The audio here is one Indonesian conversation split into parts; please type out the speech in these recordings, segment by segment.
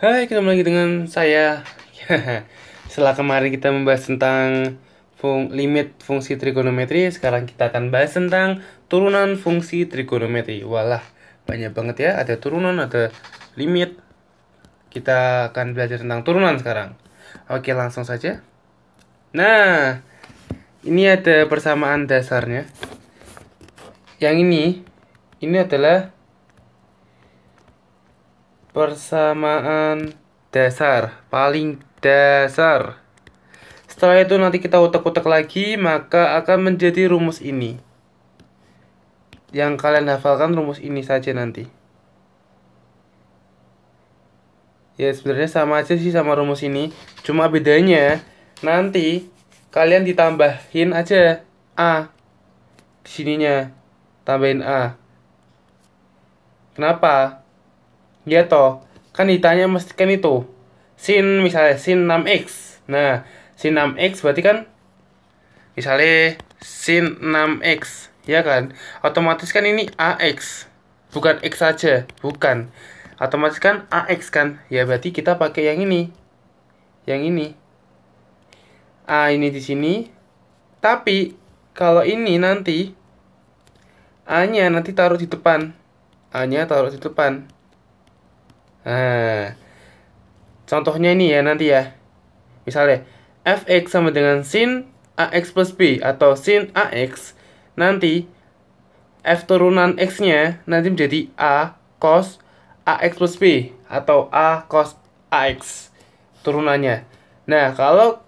Hai, ketemu lagi dengan saya. Setelah kemarin kita membahas tentang fung limit fungsi trigonometri, sekarang kita akan bahas tentang turunan fungsi trigonometri. Walah, banyak banget ya, ada turunan, ada limit. Kita akan belajar tentang turunan sekarang. Oke, langsung saja. Nah, ini ada persamaan dasarnya. Yang ini, ini adalah persamaan dasar paling dasar setelah itu nanti kita utak-utak lagi maka akan menjadi rumus ini yang kalian hafalkan rumus ini saja nanti ya sebenarnya sama aja sih sama rumus ini cuma bedanya nanti kalian ditambahin aja a di sininya tambahin a kenapa Iya toh. Kan ditanya mesti kan itu. Sin misalnya sin 6x. Nah, sin 6x berarti kan misalnya sin 6x, ya kan? Otomatis kan ini AX. Bukan x saja, bukan. Otomatis kan AX kan. Ya berarti kita pakai yang ini. Yang ini. A ini di sini. Tapi kalau ini nanti A-nya nanti taruh di depan. A-nya taruh di depan. Nah, contohnya ini ya nanti ya. Misalnya, fx sama dengan sin ax plus b atau sin ax nanti f turunan x-nya nanti menjadi a cos ax plus b atau a cos ax turunannya. Nah, kalau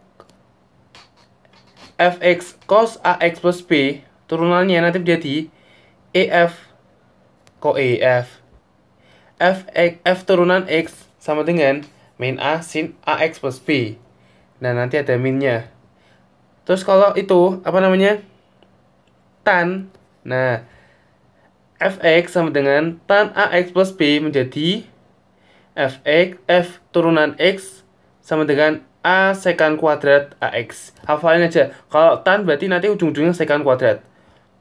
fx cos ax plus b turunannya nanti menjadi ef kok ef f, x, f turunan x sama dengan min A sin a x plus B. Nah, nanti ada minnya. Terus kalau itu, apa namanya? Tan. Nah, f fx sama dengan tan AX plus B menjadi f fx, f turunan x sama dengan A sekan kuadrat AX. Hafalin aja. Kalau tan berarti nanti ujung-ujungnya sekan kuadrat.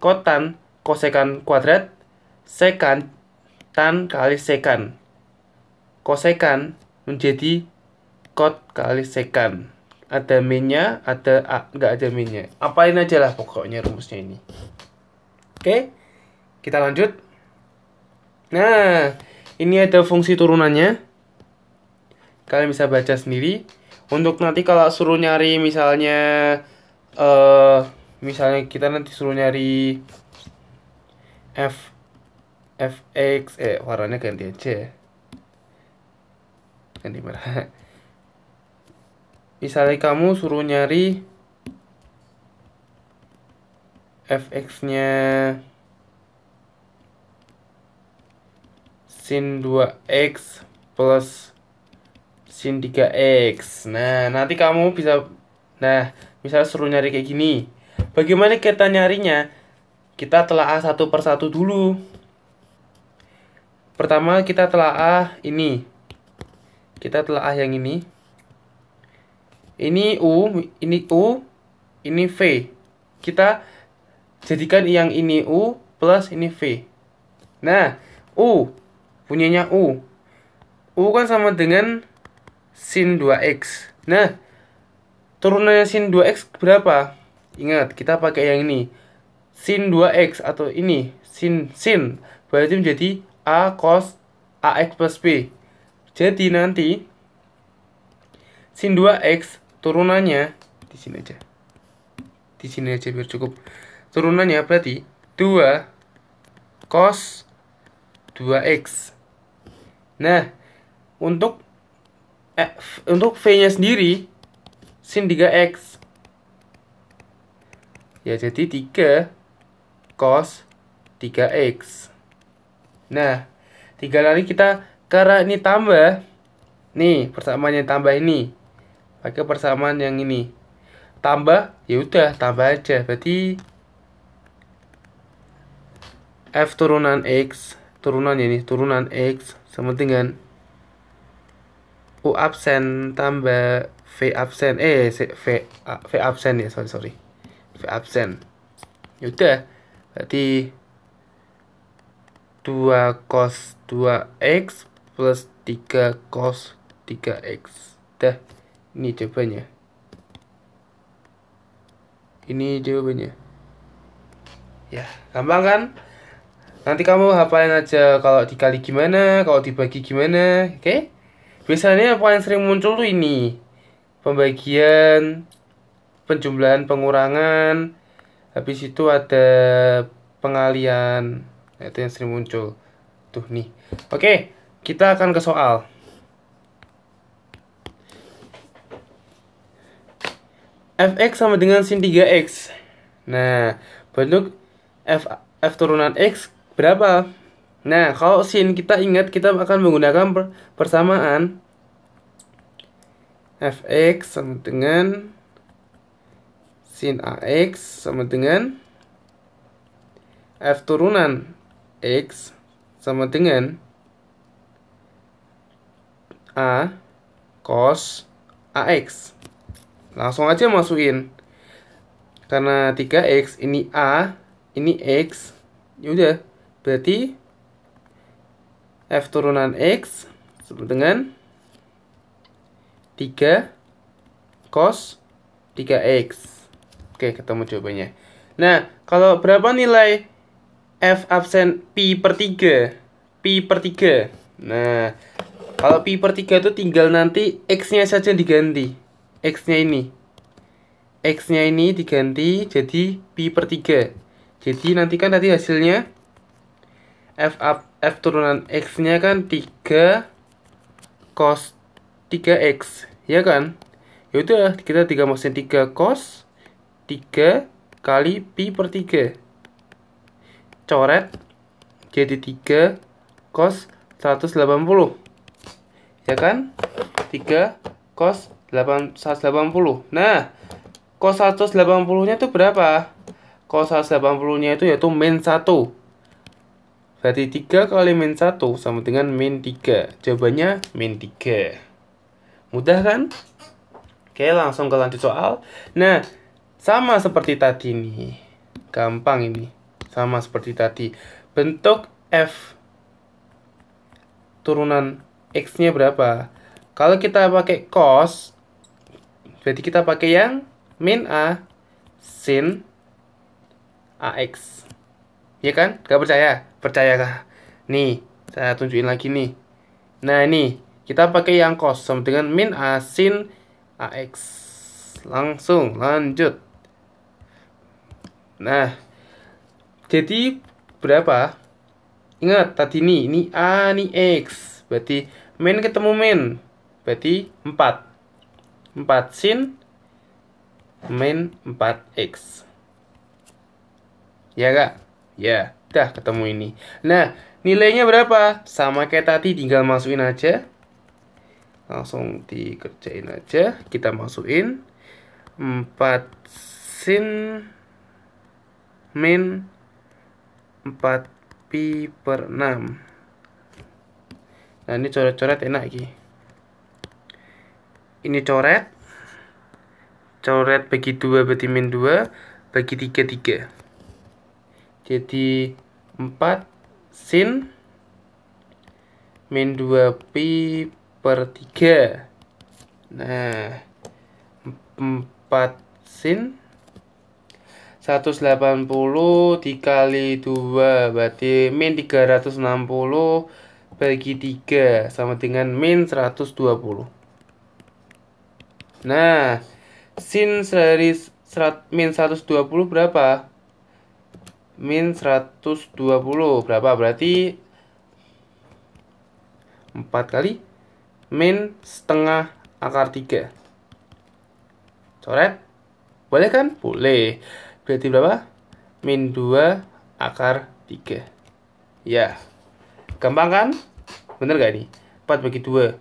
Kotan, kosekan kuadrat, sekan tan kali sekan. Kosekan menjadi kot kali sekan. Ada minnya, ada a, nggak ada minnya. Apain aja lah pokoknya rumusnya ini. Oke, kita lanjut. Nah, ini ada fungsi turunannya. Kalian bisa baca sendiri. Untuk nanti kalau suruh nyari misalnya eh uh, misalnya kita nanti suruh nyari f fx eh warnanya ganti aja ya. ganti merah misalnya kamu suruh nyari fx nya sin 2x plus sin 3x nah nanti kamu bisa nah misalnya suruh nyari kayak gini bagaimana kita nyarinya kita telah A satu persatu dulu Pertama kita telah telaah ini. Kita telah telaah yang ini. Ini U, ini U, ini V. Kita jadikan yang ini U plus ini V. Nah, U punyanya U. U kan sama dengan sin 2x. Nah, turunannya sin 2x berapa? Ingat, kita pakai yang ini. Sin 2x atau ini, sin sin berarti menjadi A cos AX plus B. Jadi nanti sin 2X turunannya di sini aja. Di sini aja biar cukup. Turunannya berarti 2 cos 2X. Nah, untuk eh, untuk V-nya sendiri sin 3X. Ya, jadi 3 cos 3x. Nah, tiga lagi kita karena ini tambah. Nih, persamaan yang tambah ini. Pakai persamaan yang ini. Tambah, ya udah, tambah aja. Berarti F turunan X, turunan ini turunan X sama dengan U absen tambah V absen eh V V absen ya sorry sorry V absen ya udah berarti 2 cos 2x plus 3 cos 3x. Dah, ini jawabannya. Ini jawabannya. Ya, gampang kan? Nanti kamu hafalin aja kalau dikali gimana, kalau dibagi gimana, oke? Okay? Biasanya yang sering muncul tuh ini. Pembagian, penjumlahan pengurangan, habis itu ada pengalian. Nah, itu yang sering muncul. Tuh nih. Oke, kita akan ke soal. fx sama dengan sin 3x. Nah, bentuk f f turunan x berapa? Nah, kalau sin kita ingat kita akan menggunakan per persamaan fx sama dengan sin ax sama dengan f turunan X sama dengan A cos AX. Langsung aja masukin. Karena 3X ini A, ini X. yaudah berarti F turunan X sama dengan 3 cos 3X. Oke, ketemu jawabannya. Nah, kalau berapa nilai F absen P per 3. P per 3. Nah, kalau P per 3 itu tinggal nanti X-nya saja diganti. X-nya ini. X-nya ini diganti jadi P per 3. Jadi nanti kan tadi hasilnya F up, F turunan X-nya kan 3 cos 3X. Ya kan? Yaudah, kita 3 maksudnya 3 cos 3 kali Pi per 3 coret jadi 3 cos 180 ya kan 3 cos 180 nah cos 180 nya itu berapa cos 180 nya itu yaitu min 1 berarti 3 kali min 1 sama dengan min 3 jawabannya min 3 mudah kan Oke langsung ke lanjut soal nah sama seperti tadi nih gampang ini sama seperti tadi. Bentuk F turunan X-nya berapa? Kalau kita pakai cos, berarti kita pakai yang min A sin AX. Ya kan? Gak percaya? Percayakah? Nih, saya tunjukin lagi nih. Nah, ini kita pakai yang cos sama dengan min A sin AX. Langsung lanjut. Nah, jadi berapa? Ingat tadi ini, ini A, ini X. Berarti min ketemu min. Berarti 4. 4 sin min 4X. Ya kak? Ya, dah ketemu ini. Nah, nilainya berapa? Sama kayak tadi, tinggal masukin aja. Langsung dikerjain aja. Kita masukin 4 sin min 4 pi per 6 nah ini coret-coret enak ini ini coret coret bagi 2 berarti min 2 bagi 3 3 jadi 4 sin min 2 pi per 3 nah 4 sin 180 dikali 2 berarti min 360 bagi 3 sama dengan min 120 nah sin dari serat, min 120 berapa? min 120 berapa? berarti 4 kali min setengah akar 3 coret boleh kan? boleh Berarti berapa? Min 2 akar 3. Ya. Gampang kan? Bener gak ini? 4 bagi 2.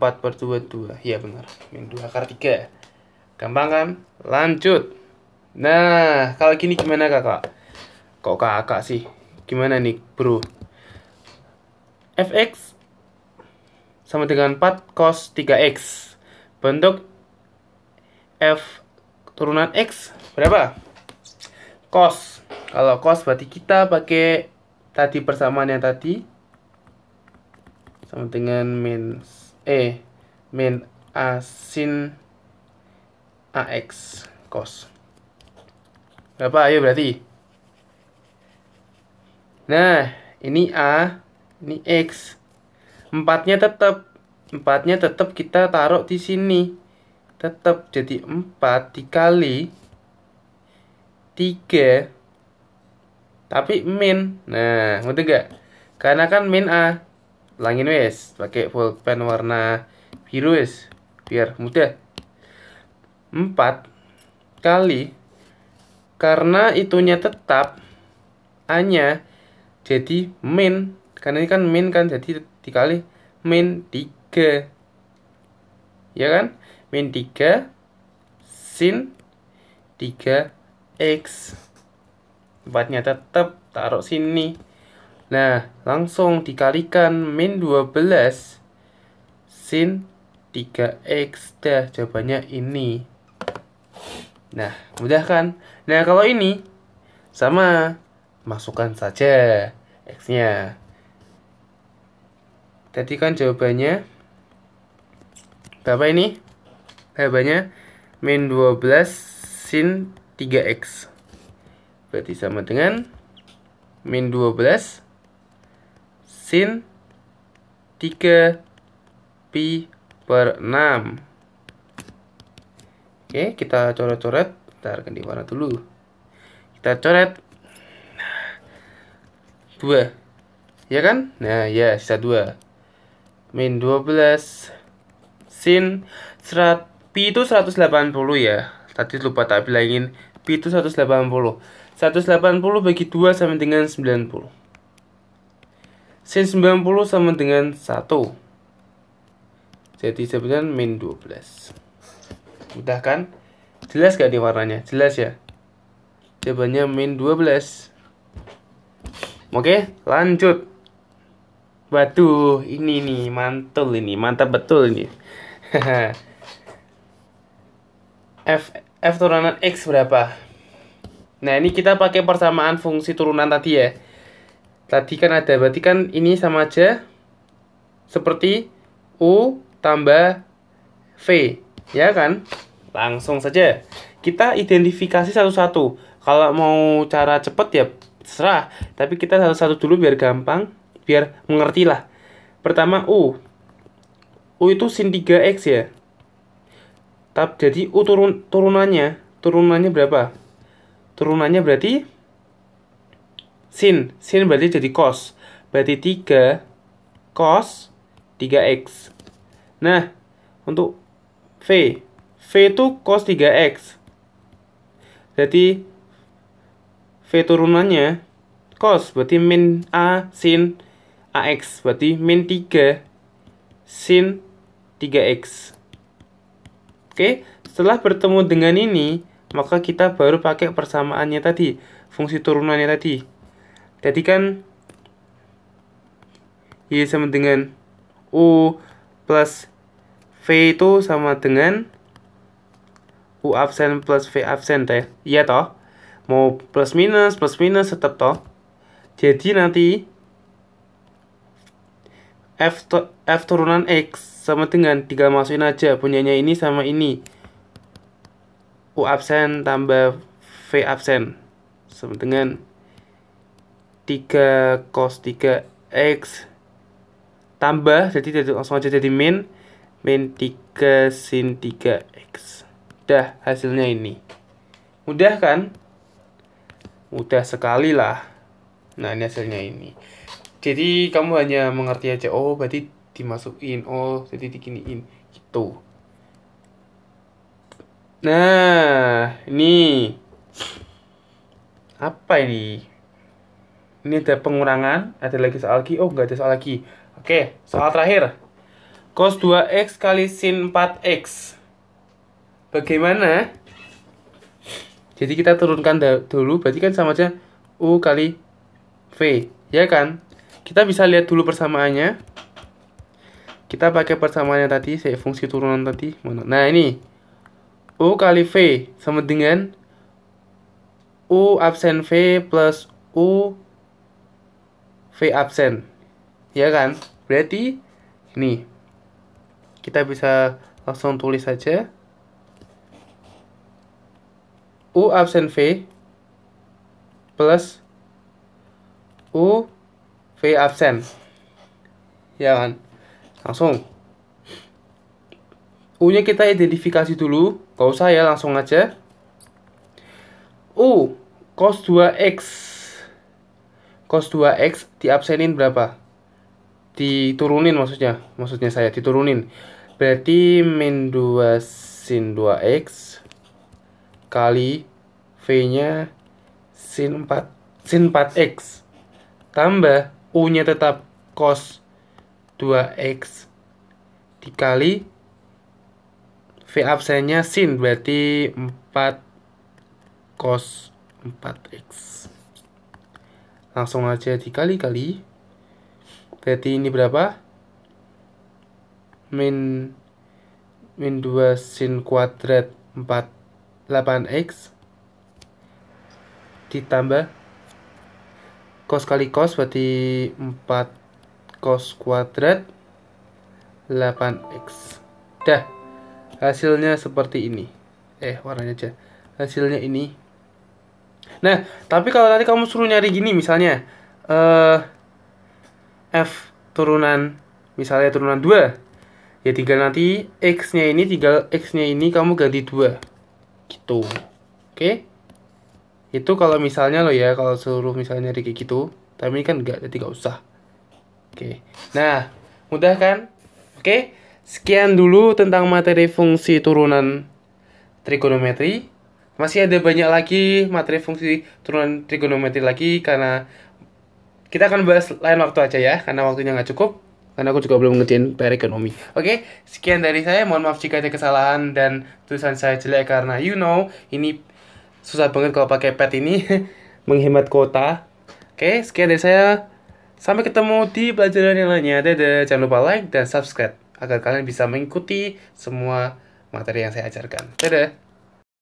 4 per 2, 2. Ya bener. Min 2 akar 3. Gampang kan? Lanjut. Nah, kalau gini gimana kakak? Kok kakak sih? Gimana nih bro? fx sama dengan 4 cos 3x. Bentuk f turunan x berapa? cos. Kalau cos berarti kita pakai tadi persamaan yang tadi sama dengan min e min a sin ax cos. Berapa? Ayo berarti. Nah, ini a, ini x. Empatnya tetap empatnya tetap kita taruh di sini. Tetap jadi empat dikali tiga tapi min nah ngerti gak karena kan min a langin wes pakai pulpen warna biru wes biar mudah empat kali karena itunya tetap hanya jadi min karena ini kan min kan jadi dikali min tiga, ya kan min tiga sin 3 X tempatnya tetap taruh sini nah langsung dikalikan min 12 sin 3x dah jawabannya ini nah mudah kan nah kalau ini sama masukkan saja x nya tadi kan jawabannya berapa ini jawabannya min 12 sin 3x berarti sama dengan min 12 sin 3 pi per 6 oke kita coret-coret ntar ganti warna dulu kita coret 2 ya kan nah ya sisa 2 min 12 sin 100 pi itu 180 ya Tadi lupa tak bilangin P itu 180 180 bagi 2 sama dengan 90 Sin 90 sama dengan 1 Jadi sebenarnya min 12 Mudah kan? Jelas gak nih warnanya? Jelas ya? Jawabannya min 12 Oke lanjut Waduh ini nih mantul ini Mantap betul ini F f turunan x berapa? Nah ini kita pakai persamaan fungsi turunan tadi ya. Tadi kan ada, berarti kan ini sama aja seperti u tambah v, ya kan? Langsung saja kita identifikasi satu-satu. Kalau mau cara cepat ya serah, tapi kita satu-satu dulu biar gampang, biar mengerti lah. Pertama u, u itu sin 3x ya tap jadi U turun turunannya, turunannya berapa? Turunannya berarti sin. Sin berarti jadi cos. Berarti 3 cos 3x. Nah, untuk V. V itu cos 3x. Jadi V turunannya cos berarti min A sin AX berarti min 3 sin 3x. Oke, setelah bertemu dengan ini, maka kita baru pakai persamaannya tadi, fungsi turunannya tadi. Jadi kan Y sama dengan U plus V itu sama dengan U absen plus V absen teh. Iya toh? Mau plus minus, plus minus tetap toh. Jadi nanti F, to, F turunan X sama dengan tinggal masukin aja punyanya ini sama ini U absen tambah V absen sama dengan 3 cos 3 X tambah jadi langsung aja jadi min min 3 sin 3 X dah hasilnya ini mudah kan mudah sekali lah nah ini hasilnya ini jadi kamu hanya mengerti aja oh berarti dimasukin oh jadi diginiin gitu nah ini apa ini ini ada pengurangan ada lagi soal lagi oh nggak ada soal lagi oke soal terakhir cos 2x kali sin 4x bagaimana jadi kita turunkan dulu berarti kan sama aja u kali v ya kan kita bisa lihat dulu persamaannya kita pakai persamaan yang tadi, saya fungsi turunan tadi. Mana? Nah, ini. U kali V sama dengan U absen V plus U V absen. Ya kan? Berarti ini. Kita bisa langsung tulis saja. U absen V plus U V absen. Ya kan? langsung U nya kita identifikasi dulu Gak usah ya langsung aja U cos 2x cos 2x diabsenin berapa? diturunin maksudnya maksudnya saya diturunin berarti min 2 sin 2x kali v nya sin 4 sin 4x tambah u nya tetap cos 2x dikali V absennya sin berarti 4 cos 4x langsung aja dikali-kali berarti ini berapa? min min 2 sin kuadrat 4 8x ditambah cos kali cos berarti 4 cos kuadrat 8x. Dah, hasilnya seperti ini. Eh, warnanya aja. Hasilnya ini. Nah, tapi kalau tadi kamu suruh nyari gini misalnya, eh uh, f turunan misalnya turunan 2, ya tinggal nanti x-nya ini tinggal x-nya ini kamu ganti 2. Gitu. Oke? Okay? Itu kalau misalnya lo ya, kalau suruh misalnya nyari kayak gitu, tapi ini kan enggak, jadi enggak usah. Oke. Nah, mudah kan? Oke. Sekian dulu tentang materi fungsi turunan trigonometri. Masih ada banyak lagi materi fungsi turunan trigonometri lagi karena kita akan bahas lain waktu aja ya karena waktunya nggak cukup karena aku juga belum ngerjain PR ekonomi. Oke, sekian dari saya. Mohon maaf jika ada kesalahan dan tulisan saya jelek karena you know ini susah banget kalau pakai pet ini menghemat kuota. Oke, sekian dari saya. Sampai ketemu di pelajaran yang lainnya. Dadah, jangan lupa like dan subscribe agar kalian bisa mengikuti semua materi yang saya ajarkan. Dadah.